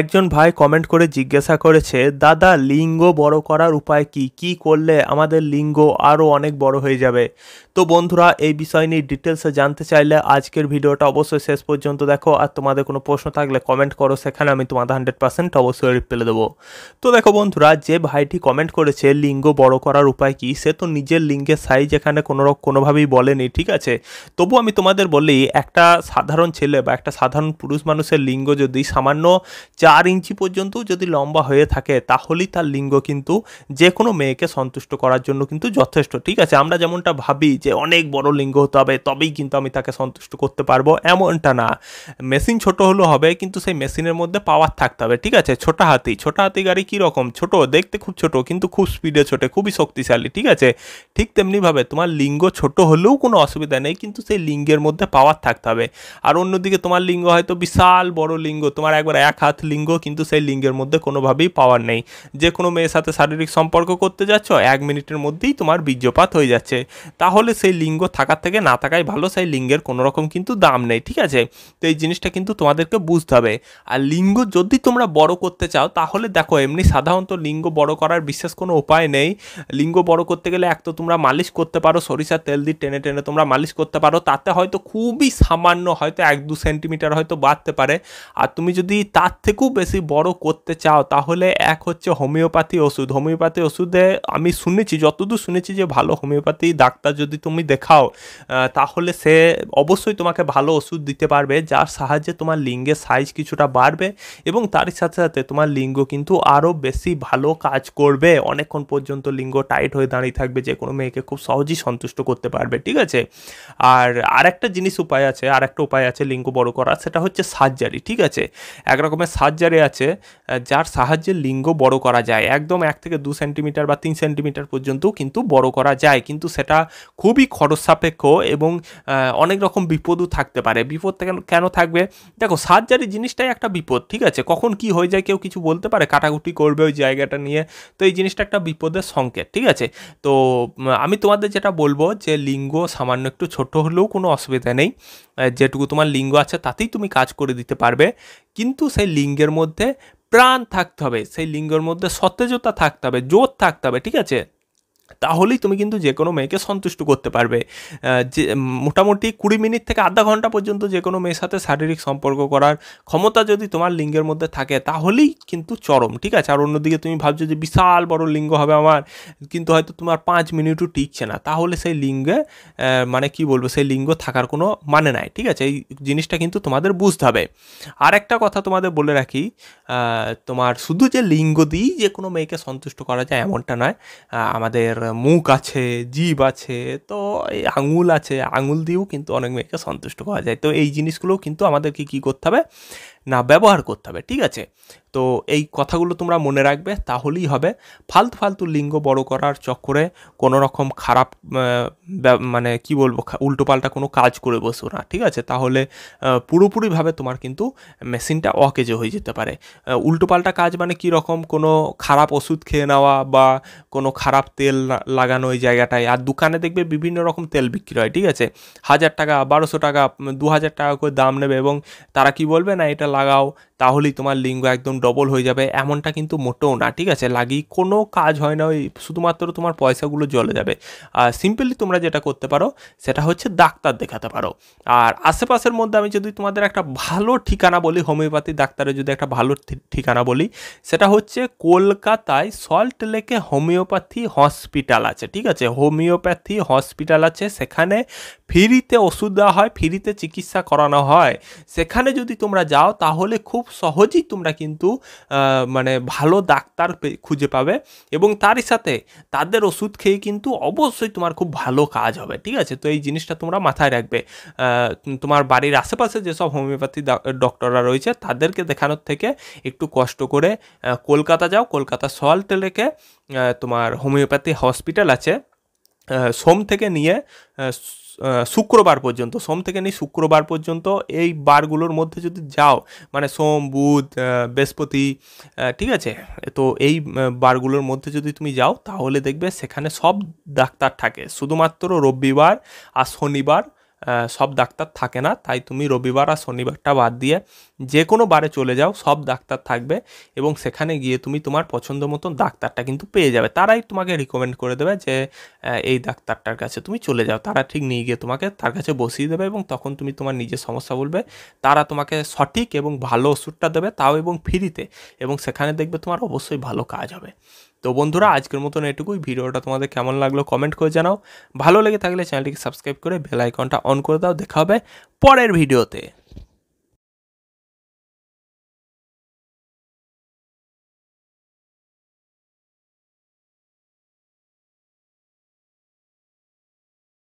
একজন ভাই কমেন্ট করে জিজ্ঞাসা করেছে দাদা লিঙ্গ বড় করার উপায় কি কি করলে আমাদের লিঙ্গ আরও অনেক বড় হয়ে যাবে তো বন্ধুরা এই বিষয় নিয়ে ডিটেলসে জানতে চাইলে আজকের ভিডিওটা অবশ্যই শেষ পর্যন্ত দেখো আর তোমাদের কোনো প্রশ্ন থাকলে কমেন্ট করো সেখানে আমি তোমাদের হান্ড্রেড পার্সেন্ট অবশ্যই রিপ্লাই দেবো তো দেখো বন্ধুরা যে ভাইটি কমেন্ট করেছে লিঙ্গ বড় করার উপায় কি সে তো নিজের লিঙ্গের সাইজ এখানে কোনো কোনোভাবেই বলেনি ঠিক আছে তবু আমি তোমাদের বলি একটা সাধারণ ছেলে বা একটা সাধারণ পুরুষ মানুষের লিঙ্গ যদি সামান্য চার ইঞ্চি পর্যন্ত যদি লম্বা হয়ে থাকে তাহলেই তার লিঙ্গ কিন্তু যে কোনো মেয়েকে সন্তুষ্ট করার জন্য কিন্তু যথেষ্ট ঠিক আছে আমরা যেমনটা ভাবি যে অনেক বড় লিঙ্গ হতে হবে তবেই কিন্তু আমি তাকে সন্তুষ্ট করতে পারবো এমনটা না মেশিন ছোট হলেও হবে কিন্তু সেই মেশিনের মধ্যে পাওয়ার থাকতে হবে ঠিক আছে ছোটা হাতি ছোটা হাতি গাড়ি কীরকম ছোট দেখতে খুব ছোট কিন্তু খুব স্পিডে ছোটে খুবই শক্তিশালী ঠিক আছে ঠিক তেমনিভাবে তোমার লিঙ্গ ছোট হলেও কোনো অসুবিধা নেই কিন্তু সেই লিঙ্গের মধ্যে পাওয়ার থাকতে হবে আর অন্যদিকে তোমার লিঙ্গ হয়তো বিশাল বড় লিঙ্গ তোমার একবার এক হাত লিঙ্গ কিন্তু সেই লিঙ্গের মধ্যে কোনোভাবেই পাওয়ার নেই যে কোনো মেয়ের সাথে শারীরিক সম্পর্ক করতে যাচ্ছ এক মিনিটের মধ্যেই তোমার বীর্যপাত হয়ে যাচ্ছে তাহলে সেই লিঙ্গ থাকার থেকে না থাকাই ভালো সেই লিঙ্গের কোনো রকম কিন্তু দাম নেই ঠিক আছে তো এই জিনিসটা কিন্তু তোমাদেরকে বুঝতে হবে আর লিঙ্গ যদি তোমরা বড় করতে চাও তাহলে দেখো এমনি সাধারণত লিঙ্গ বড় করার বিশেষ কোনো উপায় নেই লিঙ্গ বড় করতে গেলে এক তো তোমরা মালিশ করতে পারো সরিষার তেল দিয়ে টেনে টেনে তোমরা মালিশ করতে পারো তাতে হয়তো খুবই সামান্য হয়তো এক দু সেন্টিমিটার হয়তো বাড়তে পারে আর তুমি যদি তার থেকে খুব বেশি বড় করতে চাও তাহলে এক হচ্ছে হোমিওপ্যাথি ওষুধ হোমিওপ্যাথি ওষুধে আমি শুনেছি যতদূর শুনেছি যে ভালো হোমিওপ্যাথি ডাক্তার যদি তুমি দেখাও তাহলে সে অবশ্যই তোমাকে ভালো ওষুধ দিতে পারবে যার সাহায্যে তোমার লিঙ্গের সাইজ কিছুটা বাড়বে এবং তার সাথে সাথে তোমার লিঙ্গ কিন্তু আরও বেশি ভালো কাজ করবে অনেকক্ষণ পর্যন্ত লিঙ্গ টাইট হয়ে দাঁড়িয়ে থাকবে যে কোনো মেয়েকে খুব সহজেই সন্তুষ্ট করতে পারবে ঠিক আছে আর আরেকটা জিনিস উপায় আছে আরেকটা উপায় আছে লিঙ্গ বড় করার সেটা হচ্ছে সার্জারি ঠিক আছে এক রকমের সার্জারি আছে যার সাহায্যে লিঙ্গ বড় করা যায় একদম এক থেকে দু সেন্টিমিটার বা তিন সেন্টিমিটার পর্যন্তও কিন্তু বড় করা যায় কিন্তু সেটা খুবই খরচ সাপেক্ষ এবং অনেক রকম বিপদও থাকতে পারে বিপদ কেন থাকবে দেখো সার্জারি জিনিসটাই একটা বিপদ ঠিক আছে কখন কি হয়ে যায় কেউ কিছু বলতে পারে কাটাকুটি করবে ওই জায়গাটা নিয়ে তো এই জিনিসটা একটা বিপদের সংকেত ঠিক আছে তো আমি তোমাদের যেটা বলবো যে লিঙ্গ সামান্য একটু ছোট হলেও কোনো অসুবিধা নেই যেটুকু তোমার লিঙ্গ আছে তাতেই তুমি কাজ করে দিতে পারবে কিন্তু সেই লিঙ্গের মধ্যে প্রাণ থাকতে হবে সেই লিঙ্গের মধ্যে সতেজতা থাকতে হবে জোর থাকতে হবে ঠিক আছে তাহলেই তুমি কিন্তু যে কোনো মেয়েকে সন্তুষ্ট করতে পারবে যে মোটামুটি কুড়ি মিনিট থেকে আধা ঘন্টা পর্যন্ত যে কোনো মেয়ের সাথে শারীরিক সম্পর্ক করার ক্ষমতা যদি তোমার লিঙ্গের মধ্যে থাকে তাহলেই কিন্তু চরম ঠিক আছে আর অন্যদিকে তুমি ভাবছো যে বিশাল বড় লিঙ্গ হবে আমার কিন্তু হয়তো তোমার পাঁচ মিনিটও টিকছে না তাহলে সেই লিঙ্গে মানে কি বলবো সেই লিঙ্গ থাকার কোনো মানে নাই ঠিক আছে এই জিনিসটা কিন্তু তোমাদের বুঝতে হবে আর একটা কথা তোমাদের বলে রাখি তোমার শুধু যে লিঙ্গ দিয়েই যে কোনো মেয়েকে সন্তুষ্ট করা যায় এমনটা নয় আমাদের মেয়েদের মুখ আছে জীব আছে তো এই আঙুল আছে আঙুল দিয়েও কিন্তু অনেক মেয়েকে সন্তুষ্ট করা যায় তো এই জিনিসগুলোও কিন্তু আমাদেরকে কী করতে হবে না ব্যবহার করতে হবে ঠিক আছে তো এই কথাগুলো তোমরা মনে রাখবে তাহলেই হবে ফালতু ফালতু লিঙ্গ বড় করার চক্করে কোনো রকম খারাপ মানে কি বলবো উল্টোপাল্টা কোনো কাজ করে বসো না ঠিক আছে তাহলে পুরোপুরিভাবে তোমার কিন্তু মেশিনটা অকেজে হয়ে যেতে পারে উল্টোপাল্টা কাজ মানে কি রকম কোনো খারাপ ওষুধ খেয়ে নেওয়া বা কোনো খারাপ তেল লাগানো ওই জায়গাটায় আর দোকানে দেখবে বিভিন্ন রকম তেল বিক্রি হয় ঠিক আছে হাজার টাকা বারোশো টাকা দু হাজার টাকা করে দাম নেবে এবং তারা কি বলবে না এটা লাগাও তাহলেই তোমার লিঙ্গ একদম ডবল হয়ে যাবে এমনটা কিন্তু মোটেও না ঠিক আছে লাগি কোনো কাজ হয় না ওই শুধুমাত্র তোমার পয়সাগুলো জলে যাবে আর সিম্পলি তোমরা যেটা করতে পারো সেটা হচ্ছে ডাক্তার দেখাতে পারো আর আশেপাশের মধ্যে আমি যদি তোমাদের একটা ভালো ঠিকানা বলি হোমিওপ্যাথি ডাক্তারের যদি একটা ভালো ঠিকানা বলি সেটা হচ্ছে কলকাতায় সল্ট লেকে হোমিওপ্যাথি হসপিটাল আছে ঠিক আছে হোমিওপ্যাথি হসপিটাল আছে সেখানে ফ্রিতে ওষুধ দেওয়া হয় ফ্রিতে চিকিৎসা করানো হয় সেখানে যদি তোমরা যাও তাহলে খুব সহজেই তোমরা কিন্তু মানে ভালো ডাক্তার খুঁজে পাবে এবং তারই সাথে তাদের ওষুধ খেয়ে কিন্তু অবশ্যই তোমার খুব ভালো কাজ হবে ঠিক আছে তো এই জিনিসটা তোমরা মাথায় রাখবে তোমার বাড়ির আশেপাশে যেসব হোমিওপ্যাথি ডক্টররা রয়েছে তাদেরকে দেখানোর থেকে একটু কষ্ট করে কলকাতা যাও কলকাতা সল্ট লেকে তোমার হোমিওপ্যাথি হসপিটাল আছে সোম থেকে নিয়ে শুক্রবার পর্যন্ত সোম থেকে নিয়ে শুক্রবার পর্যন্ত এই বারগুলোর মধ্যে যদি যাও মানে সোম বুধ বৃহস্পতি ঠিক আছে তো এই বারগুলোর মধ্যে যদি তুমি যাও তাহলে দেখবে সেখানে সব ডাক্তার থাকে শুধুমাত্র রবিবার আর শনিবার সব ডাক্তার থাকে না তাই তুমি রবিবার আর শনিবারটা বাদ দিয়ে যে কোনো বারে চলে যাও সব ডাক্তার থাকবে এবং সেখানে গিয়ে তুমি তোমার পছন্দ মতন ডাক্তারটা কিন্তু পেয়ে যাবে তারাই তোমাকে রিকমেন্ড করে দেবে যে এই ডাক্তারটার কাছে তুমি চলে যাও তারা ঠিক নিয়ে গিয়ে তোমাকে তার কাছে বসিয়ে দেবে এবং তখন তুমি তোমার নিজের সমস্যা বলবে তারা তোমাকে সঠিক এবং ভালো ওষুধটা দেবে তাও এবং ফ্রিতে এবং সেখানে দেখবে তোমার অবশ্যই ভালো কাজ হবে তো বন্ধুরা আজকের মতন এটুকুই ভিডিওটা তোমাদের কেমন লাগলো কমেন্ট করে জানাও ভালো লেগে থাকলে চ্যানেলটিকে সাবস্ক্রাইব করে বেল আইকনটা অন অন করে দাও দেখা হবে পরের ভিডিওতে